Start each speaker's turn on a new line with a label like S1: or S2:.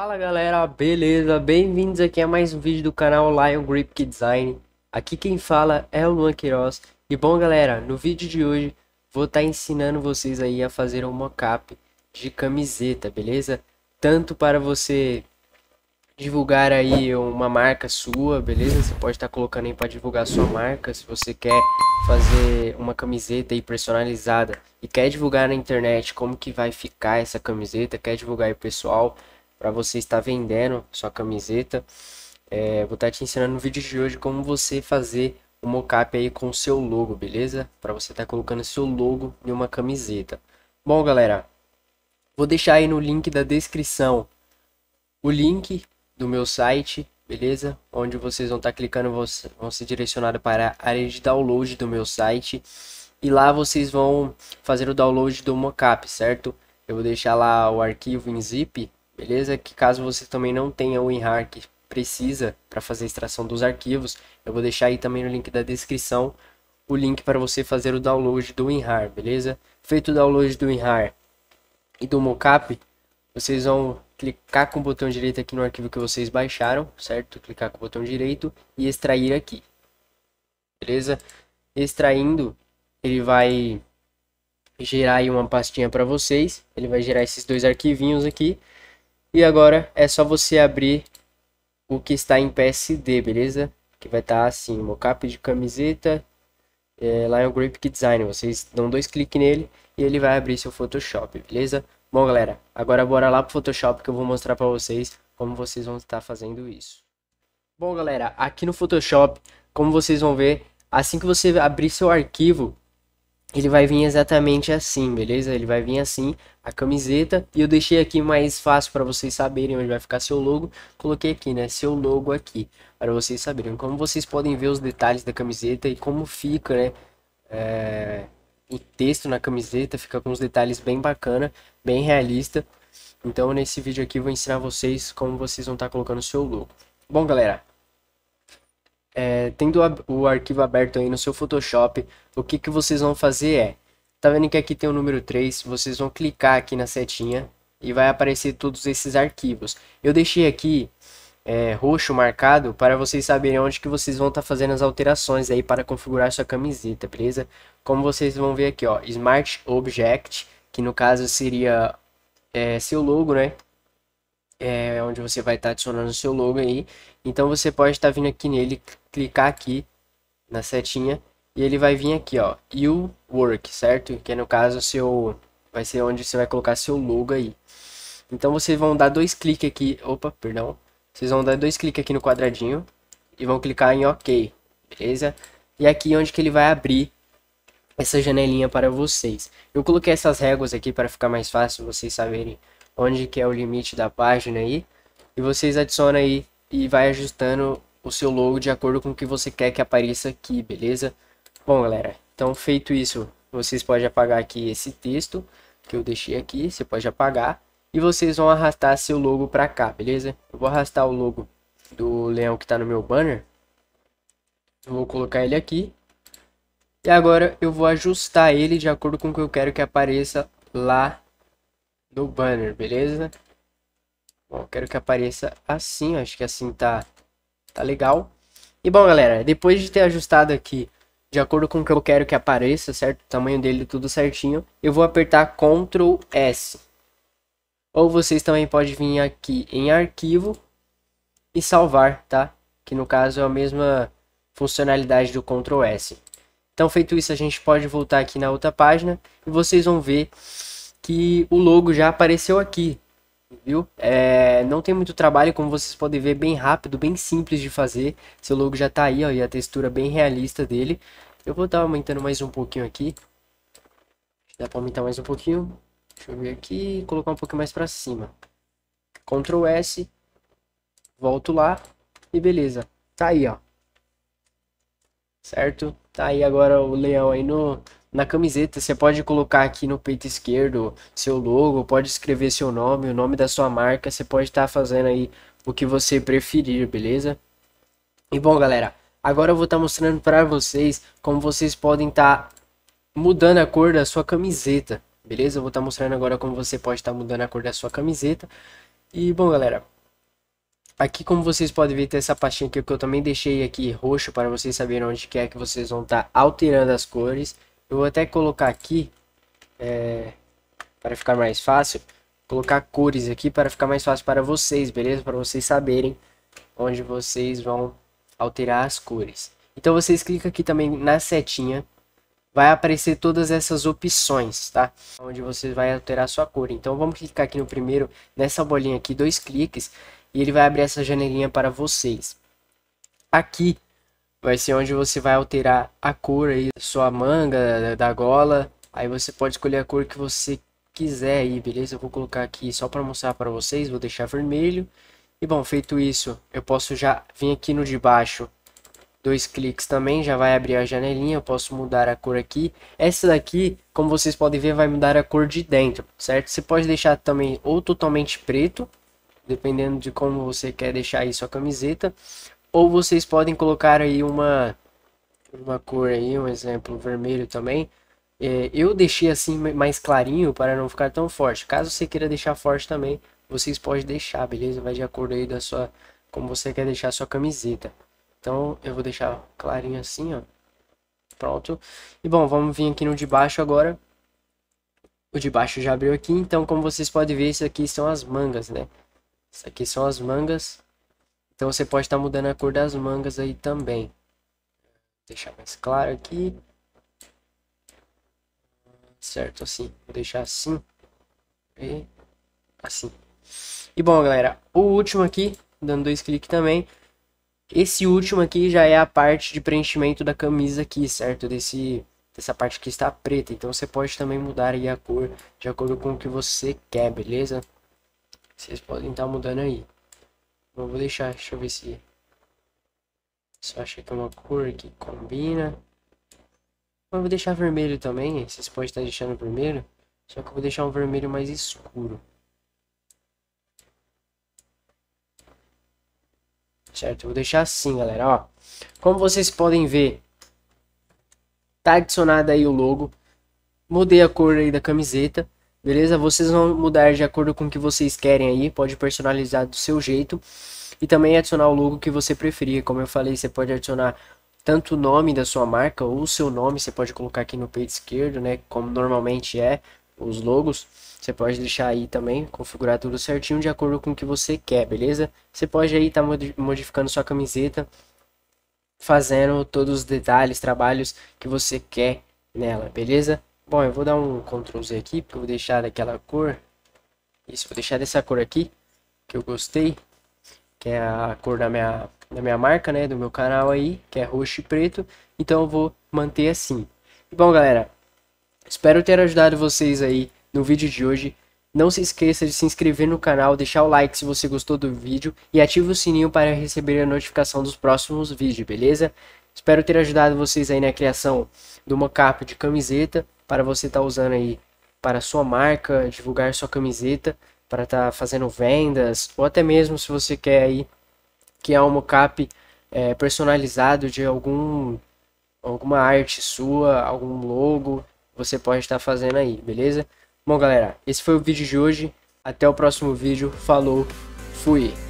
S1: Fala galera, beleza? Bem-vindos aqui a mais um vídeo do canal Lion Grip Design. Aqui quem fala é o Luan Queiroz. E bom galera, no vídeo de hoje vou estar tá ensinando vocês aí a fazer um mockup de camiseta, beleza? Tanto para você divulgar aí uma marca sua, beleza? Você pode estar tá colocando aí para divulgar sua marca, se você quer fazer uma camiseta aí personalizada e quer divulgar na internet como que vai ficar essa camiseta, quer divulgar aí pessoal, para você estar vendendo sua camiseta. É, vou estar te ensinando no vídeo de hoje como você fazer o mockup aí com o seu logo, beleza? Para você estar tá colocando seu logo em uma camiseta. Bom, galera, vou deixar aí no link da descrição o link do meu site, beleza? Onde vocês vão estar tá clicando, vão ser direcionados para a área de download do meu site. E lá vocês vão fazer o download do mockup, certo? Eu vou deixar lá o arquivo em zip beleza? Que caso você também não tenha o WinRAR que precisa para fazer a extração dos arquivos, eu vou deixar aí também no link da descrição o link para você fazer o download do WinRAR, beleza? Feito o download do WinRAR e do mocap, vocês vão clicar com o botão direito aqui no arquivo que vocês baixaram, certo? Clicar com o botão direito e extrair aqui. Beleza? Extraindo, ele vai gerar aí uma pastinha para vocês, ele vai gerar esses dois arquivinhos aqui e agora é só você abrir o que está em PSD, beleza? Que vai estar tá assim, mocap de camiseta, é, Lion Graphic Design. Vocês dão dois cliques nele e ele vai abrir seu Photoshop, beleza? Bom, galera, agora bora lá pro Photoshop que eu vou mostrar para vocês como vocês vão estar fazendo isso. Bom, galera, aqui no Photoshop, como vocês vão ver, assim que você abrir seu arquivo, ele vai vir exatamente assim, beleza? Ele vai vir assim, a camiseta, e eu deixei aqui mais fácil para vocês saberem onde vai ficar seu logo. Coloquei aqui, né, seu logo aqui, para vocês saberem. Como vocês podem ver os detalhes da camiseta e como fica, né, é... o texto na camiseta, fica com os detalhes bem bacana, bem realista. Então, nesse vídeo aqui, eu vou ensinar vocês como vocês vão estar tá colocando colocando seu logo. Bom, galera, é, tendo o arquivo aberto aí no seu Photoshop, o que, que vocês vão fazer é, tá vendo que aqui tem o número 3, vocês vão clicar aqui na setinha e vai aparecer todos esses arquivos. Eu deixei aqui é, roxo marcado para vocês saberem onde que vocês vão estar tá fazendo as alterações aí para configurar sua camiseta, beleza? Como vocês vão ver aqui, ó, Smart Object, que no caso seria é, seu logo, né? é onde você vai estar tá adicionando o seu logo aí. Então você pode estar tá vindo aqui nele, clicar aqui na setinha e ele vai vir aqui, ó, You Work, certo? Que no caso seu vai ser onde você vai colocar seu logo aí. Então vocês vão dar dois cliques aqui, opa, perdão. Vocês vão dar dois cliques aqui no quadradinho e vão clicar em OK, beleza? E é aqui onde que ele vai abrir essa janelinha para vocês. Eu coloquei essas réguas aqui para ficar mais fácil vocês saberem onde que é o limite da página aí, e vocês adicionam aí e vai ajustando o seu logo de acordo com o que você quer que apareça aqui, beleza? Bom, galera, então feito isso, vocês podem apagar aqui esse texto que eu deixei aqui, você pode apagar, e vocês vão arrastar seu logo para cá, beleza? Eu vou arrastar o logo do leão que está no meu banner, vou colocar ele aqui, e agora eu vou ajustar ele de acordo com o que eu quero que apareça lá do banner, beleza? Bom, quero que apareça assim, acho que assim tá, tá legal. E bom, galera, depois de ter ajustado aqui de acordo com o que eu quero que apareça, certo? O tamanho dele tudo certinho. Eu vou apertar Ctrl S. Ou vocês também podem vir aqui em arquivo e salvar, tá? Que no caso é a mesma funcionalidade do Ctrl S. Então feito isso, a gente pode voltar aqui na outra página e vocês vão ver que o logo já apareceu aqui, viu? É, não tem muito trabalho, como vocês podem ver, bem rápido, bem simples de fazer. Seu logo já tá aí, ó, e a textura bem realista dele. Eu vou estar tá aumentando mais um pouquinho aqui. Dá pra aumentar mais um pouquinho. Deixa eu ver aqui colocar um pouquinho mais pra cima. Ctrl S, volto lá e beleza. Tá aí, ó. Certo? Tá aí agora o leão aí no, na camiseta. Você pode colocar aqui no peito esquerdo seu logo, pode escrever seu nome, o nome da sua marca. Você pode estar tá fazendo aí o que você preferir, beleza? E bom, galera, agora eu vou estar tá mostrando para vocês como vocês podem estar tá mudando a cor da sua camiseta, beleza? Eu vou estar tá mostrando agora como você pode estar tá mudando a cor da sua camiseta. E bom, galera, Aqui como vocês podem ver tem essa pastinha aqui que eu também deixei aqui roxo para vocês saberem onde que é que vocês vão estar tá alterando as cores eu vou até colocar aqui, é, para ficar mais fácil, colocar cores aqui para ficar mais fácil para vocês, beleza? Para vocês saberem onde vocês vão alterar as cores. Então vocês clicam aqui também na setinha, vai aparecer todas essas opções, tá? Onde vocês vão alterar sua cor. Então vamos clicar aqui no primeiro, nessa bolinha aqui, dois cliques, e ele vai abrir essa janelinha para vocês. Aqui vai ser onde você vai alterar a cor aí sua manga, da gola. Aí você pode escolher a cor que você quiser aí, beleza? Eu vou colocar aqui só para mostrar para vocês, vou deixar vermelho. E bom, feito isso, eu posso já vir aqui no de baixo, dois cliques também, já vai abrir a janelinha, eu posso mudar a cor aqui. Essa daqui, como vocês podem ver, vai mudar a cor de dentro, certo? Você pode deixar também ou totalmente preto, dependendo de como você quer deixar aí sua camiseta, ou vocês podem colocar aí uma, uma cor aí, um exemplo vermelho também. É, eu deixei assim mais clarinho para não ficar tão forte. Caso você queira deixar forte também, vocês podem deixar, beleza? Vai de acordo aí da sua, como você quer deixar a sua camiseta. Então eu vou deixar clarinho assim, ó. Pronto. E bom, vamos vir aqui no de baixo agora. O de baixo já abriu aqui, então como vocês podem ver, isso aqui são as mangas, né? Isso aqui são as mangas. Então você pode estar tá mudando a cor das mangas aí também. Vou deixar mais claro aqui. Certo, assim. Vou deixar assim. E assim. E bom, galera, o último aqui, dando dois cliques também. Esse último aqui já é a parte de preenchimento da camisa aqui, certo? Desse, dessa parte que está preta. Então você pode também mudar aí a cor de acordo com o que você quer, beleza? Vocês podem estar tá mudando aí. Eu vou deixar, deixa eu ver se... Só achei que é uma cor que combina. Eu vou deixar vermelho também, vocês podem estar deixando vermelho. Só que eu vou deixar um vermelho mais escuro. Certo, eu vou deixar assim, galera, ó. Como vocês podem ver, tá adicionado aí o logo. Mudei a cor aí da camiseta. Beleza? Vocês vão mudar de acordo com o que vocês querem aí, pode personalizar do seu jeito e também adicionar o logo que você preferir. Como eu falei, você pode adicionar tanto o nome da sua marca ou o seu nome, você pode colocar aqui no peito esquerdo, né, como normalmente é os logos. Você pode deixar aí também, configurar tudo certinho de acordo com o que você quer, beleza? Você pode aí estar tá modificando sua camiseta, fazendo todos os detalhes, trabalhos que você quer nela, beleza? Bom, eu vou dar um Ctrl Z aqui, porque eu vou deixar aquela cor. Isso, vou deixar dessa cor aqui, que eu gostei. Que é a cor da minha, da minha marca, né? Do meu canal aí, que é roxo e preto. Então eu vou manter assim. Bom, galera, espero ter ajudado vocês aí no vídeo de hoje. Não se esqueça de se inscrever no canal, deixar o like se você gostou do vídeo e ative o sininho para receber a notificação dos próximos vídeos, beleza? Espero ter ajudado vocês aí na criação do capa de camiseta para você estar tá usando aí para sua marca, divulgar sua camiseta, para estar tá fazendo vendas, ou até mesmo se você quer aí criar um mocap é, personalizado de algum alguma arte sua, algum logo, você pode estar tá fazendo aí, beleza? Bom, galera, esse foi o vídeo de hoje. Até o próximo vídeo. Falou, fui!